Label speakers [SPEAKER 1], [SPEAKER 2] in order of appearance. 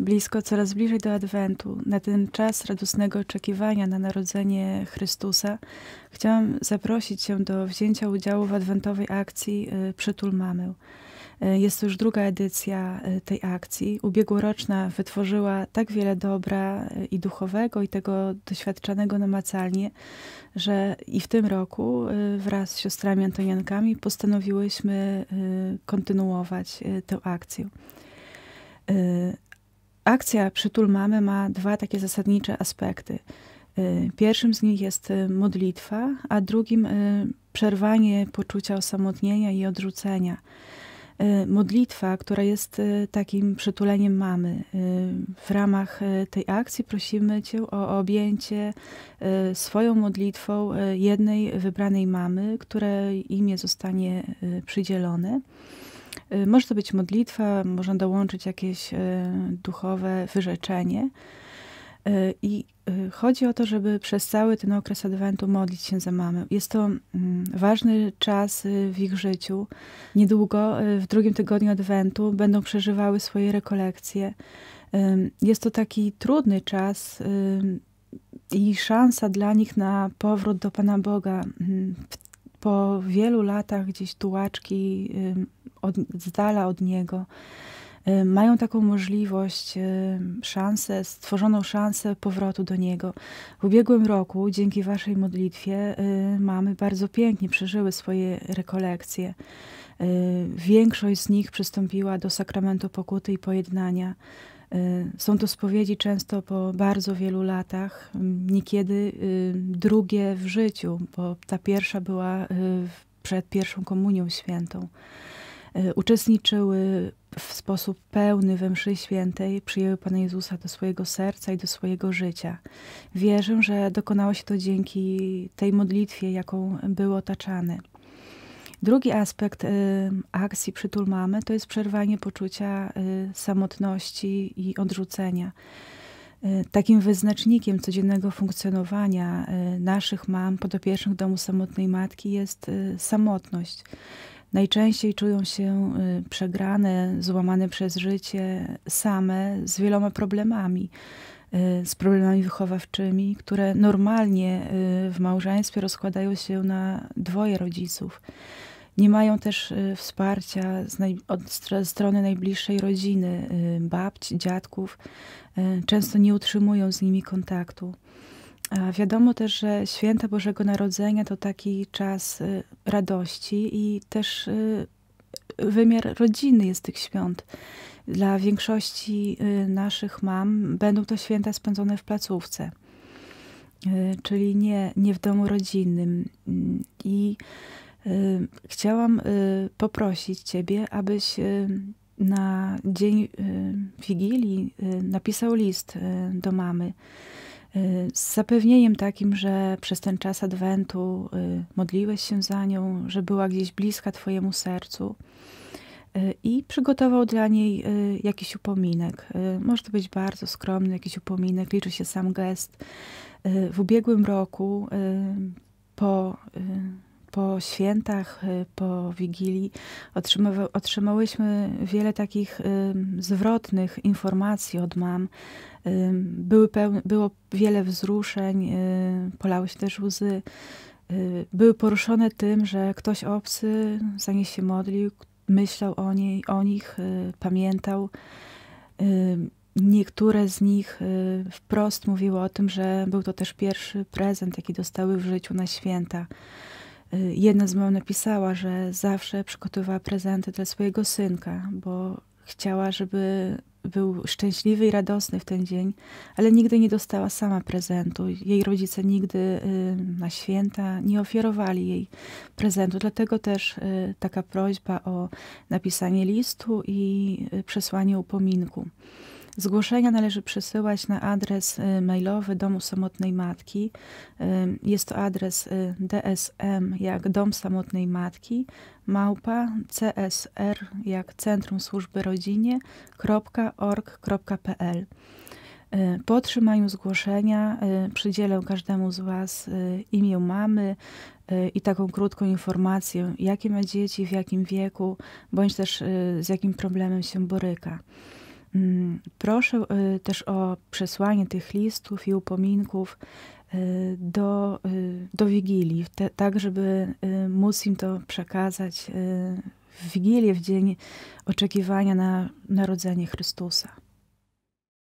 [SPEAKER 1] Blisko, coraz bliżej do Adwentu, na ten czas radosnego oczekiwania na narodzenie Chrystusa, chciałam zaprosić Cię do wzięcia udziału w adwentowej akcji y, Przytul Mamę. Y, jest to już druga edycja y, tej akcji. Ubiegłoroczna wytworzyła tak wiele dobra i duchowego, i tego doświadczanego namacalnie, że i w tym roku wraz z siostrami Antoniankami postanowiłyśmy kontynuować tę akcję akcja Przytul Mamy ma dwa takie zasadnicze aspekty. Y, pierwszym z nich jest y, modlitwa, a drugim y, przerwanie poczucia osamotnienia i odrzucenia. Modlitwa, która jest takim przytuleniem mamy. W ramach tej akcji prosimy Cię o objęcie swoją modlitwą jednej wybranej mamy, które imię zostanie przydzielone. Y, może to być modlitwa, można dołączyć jakieś y, duchowe wyrzeczenie. Y, I chodzi o to, żeby przez cały ten okres Adwentu modlić się za mamy. Jest to mm, ważny czas w ich życiu. Niedługo, w drugim tygodniu Adwentu, będą przeżywały swoje rekolekcje. Jest to taki trudny czas i szansa dla nich na powrót do Pana Boga. Mm, po wielu latach gdzieś tułaczki od, z dala od niego, y, mają taką możliwość, y, szansę, stworzoną szansę powrotu do Niego. W ubiegłym roku, dzięki Waszej modlitwie, y, mamy bardzo pięknie przeżyły swoje rekolekcje. Większość z nich przystąpiła do sakramentu pokuty i pojednania. Są to spowiedzi często po bardzo wielu latach, niekiedy drugie w życiu, bo ta pierwsza była przed pierwszą komunią świętą. E, uczestniczyły w sposób pełny we mszy świętej, przyjęły Pana Jezusa do swojego serca i do swojego życia. Wierzę, że dokonało się to dzięki tej modlitwie, jaką był otaczany. Drugi aspekt y, akcji przytul mamy to jest przerwanie poczucia y, samotności i odrzucenia. Y, takim wyznacznikiem codziennego funkcjonowania naszych mam, podopiecznych domu samotnej matki jest samotność najczęściej czują się y, przegrane, złamane przez życie, same, z wieloma problemami. Y, z problemami wychowawczymi, które normalnie y, w małżeństwie rozkładają się na dwoje rodziców. Nie mają też wsparcia z naj, od strony najbliższej rodziny, babci, dziadków. Często nie utrzymują z nimi kontaktu. A wiadomo też, że święta Bożego Narodzenia to taki czas y, radości i też y, wymiar rodziny jest tych świąt. Dla większości y, naszych mam będą to święta spędzone w placówce, czyli nie, nie w domu rodzinnym. I chciałam poprosić Ciebie, abyś na dzień Wigilii napisał list do mamy Y, z zapewnieniem takim, że przez ten czas adwentu y, modliłeś się za nią, że była gdzieś bliska Twojemu sercu y, i przygotował dla niej jakiś upominek. Może to być bardzo skromny jakiś upominek, liczy się sam gest. W ubiegłym roku po po świętach, y, po Wigilii otrzymałyśmy wiele takich y, zwrotnych informacji od mam. Y, były pełne, było wiele wzruszeń, polały się też łzy. Były poruszone tym, że ktoś obcy za nie się modlił, myślał o, niej, o nich, pamiętał. Niektóre z nich wprost mówiły o tym, że był to też pierwszy prezent, jaki dostały w życiu na święta. Y, jedna z mam napisała, że zawsze przygotowywała prezenty dla swojego synka, bo chciała, żeby był szczęśliwy i radosny w ten dzień, ale nigdy nie dostała sama prezentu. Jej rodzice nigdy y, na święta nie ofiarowali jej prezentu, dlatego też y, taka prośba o napisanie listu i przesłanie upominku. Zgłoszenia należy przesyłać na adres y, mailowy Domu Samotnej Matki. Y, jest to adres y, DSM jak Dom Samotnej Matki, małpa CSR jak Centrum Służby Rodzinie, Po otrzymaniu zgłoszenia przydzielę każdemu z Was imię mamy i taką krótką informację, jakie ma dzieci, w jakim wieku, bądź też z jakim problemem się boryka. Mm, proszę y, też o przesłanie tych listów i upominków y, do, y, do Wigilii, te, tak żeby móc im to przekazać w Wigilię, w dzień oczekiwania na narodzenie Chrystusa.